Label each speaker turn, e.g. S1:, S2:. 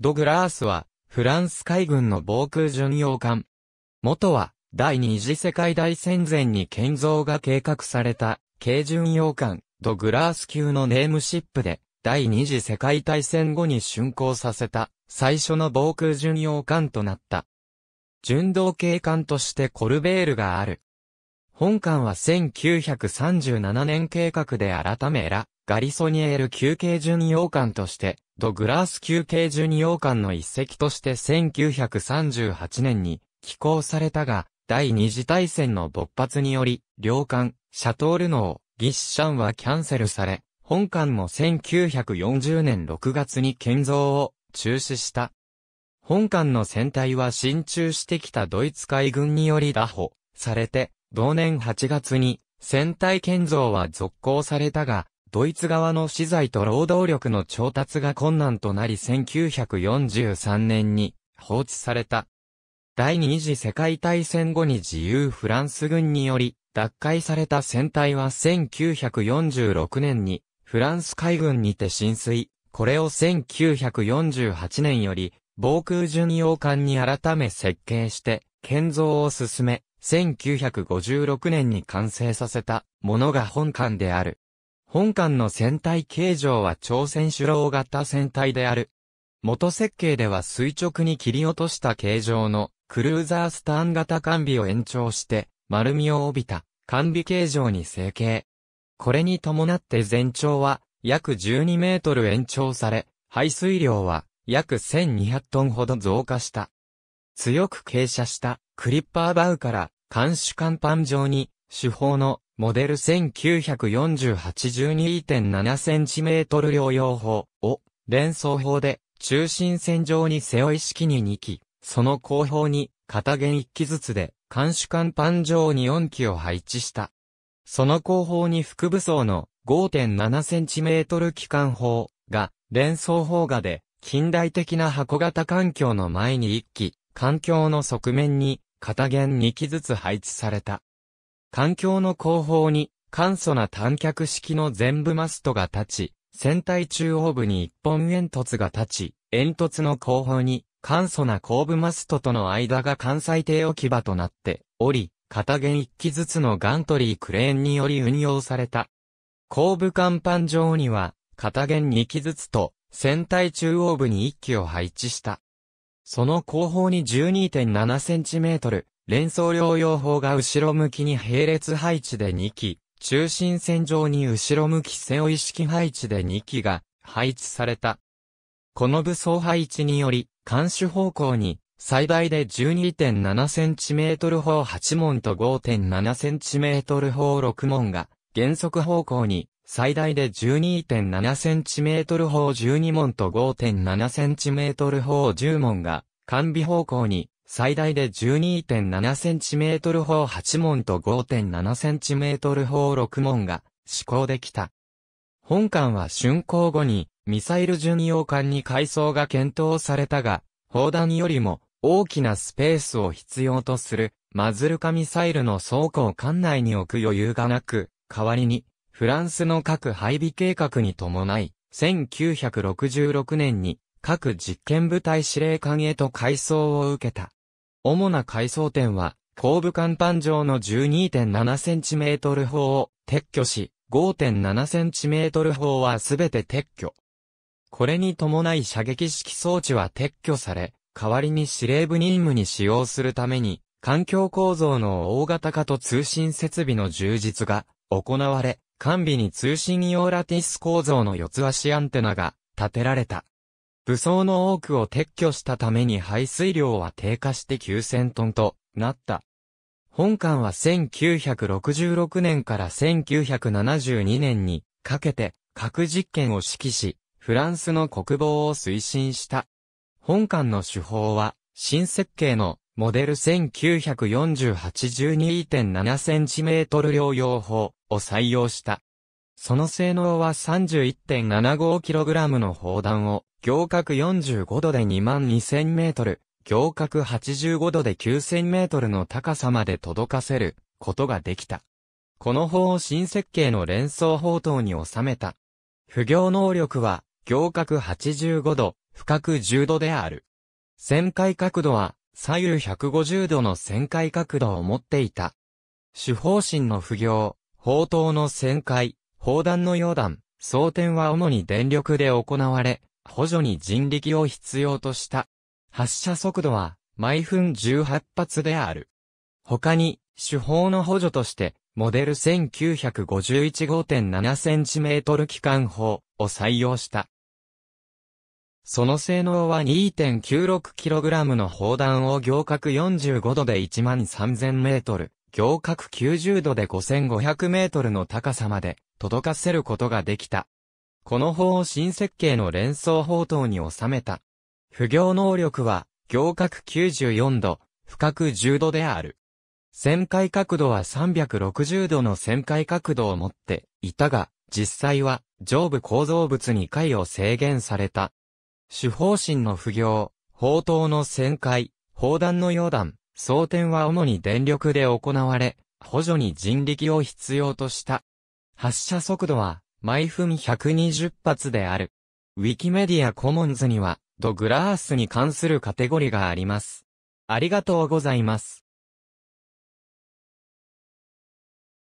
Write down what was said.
S1: ドグラースは、フランス海軍の防空巡洋艦。元は、第二次世界大戦前に建造が計画された、軽巡洋艦、ドグラース級のネームシップで、第二次世界大戦後に竣工させた、最初の防空巡洋艦となった。巡道警艦としてコルベールがある。本艦は1937年計画で改めら、ガリソニエール休憩巡洋艦として、ドグラース休憩巡洋艦の一隻として1938年に寄港されたが、第二次大戦の勃発により、両艦、シャトールノー、ギッシャンはキャンセルされ、本艦も1940年6月に建造を中止した。本艦の船体は進駐してきたドイツ海軍により打破されて、同年8月に船体建造は続行されたが、ドイツ側の資材と労働力の調達が困難となり1943年に放置された。第二次世界大戦後に自由フランス軍により奪回された船体は1946年にフランス海軍にて浸水。これを1948年より防空巡洋艦に改め設計して建造を進め1956年に完成させたものが本艦である。本艦の船体形状は朝鮮主郎型船体である。元設計では垂直に切り落とした形状のクルーザースターン型完備を延長して丸みを帯びた完備形状に成形。これに伴って全長は約12メートル延長され、排水量は約1200トンほど増加した。強く傾斜したクリッパーバウから監視甲板上に手法のモデル1 9 4 82.7cm 療養法を連想法で中心線上に背負い式に2機、その後方に片弦1機ずつで監視甲板上に4機を配置した。その後方に副武装の 5.7cm 機関砲が連想砲画で近代的な箱型環境の前に1機、環境の側面に片弦2機ずつ配置された。環境の後方に、簡素な短脚式の全部マストが立ち、船体中央部に一本煙突が立ち、煙突の後方に、簡素な後部マストとの間が関西艇置き場となっており、片弦一機ずつのガントリークレーンにより運用された。後部甲板上には、片弦二機ずつと、船体中央部に一機を配置した。その後方に12.7センチメートル、連想療養法が後ろ向きに並列配置で2機、中心線上に後ろ向き背負い式配置で2機が配置された。この武装配置により、監視方向に最大で 12.7cm 砲8門と 5.7cm 砲6門が、原則方向に最大で 12.7cm 砲12門と 5.7cm 砲10門が、完備方向に最大で 12.7cm 砲8門と 5.7cm 砲6門が施行できた。本艦は竣工後にミサイル巡洋艦に改装が検討されたが、砲弾よりも大きなスペースを必要とするマズルカミサイルの倉庫を艦内に置く余裕がなく、代わりにフランスの核配備計画に伴い、1966年に各実験部隊司令官へと改装を受けた。主な改装点は、後部甲板上の 12.7cm 砲を撤去し、5.7cm 砲はすべて撤去。これに伴い射撃式装置は撤去され、代わりに司令部任務に使用するために、環境構造の大型化と通信設備の充実が行われ、完備に通信用ラティス構造の四つ足アンテナが建てられた。武装の多くを撤去したために排水量は低下して9000トンとなった。本館は1966年から1972年にかけて核実験を指揮し、フランスの国防を推進した。本館の手法は、新設計のモデル1 9 4 8 1 2 7トル両用法を採用した。その性能は 31.75kg の砲弾を、行角45度で22000メートル、行角85度で9000メートルの高さまで届かせることができた。この砲を新設計の連想砲塔に収めた。不行能力は、行角85度、深く10度である。旋回角度は、左右150度の旋回角度を持っていた。主砲身の不行、砲塔の旋回、砲弾の溶弾、装填は主に電力で行われ、補助に人力を必要とした。発射速度は毎分18発である。他に、手法の補助として、モデル1951 5.7cm 機関砲を採用した。その性能は 2.96kg の砲弾を行角45度で1万3000メートル、行角90度で5500メートルの高さまで届かせることができた。この法を新設計の連想法等に収めた。不行能力は、行角94度、深角10度である。旋回角度は360度の旋回角度を持っていたが、実際は上部構造物に回を制限された。主方針の不行、砲塔の旋回、砲弾の溶弾、装填は主に電力で行われ、補助に人力を必要とした。発射速度は毎分120発である。ウィキメディアコモンズには、ドグラースに関するカテゴリがあります。ありがとうございます。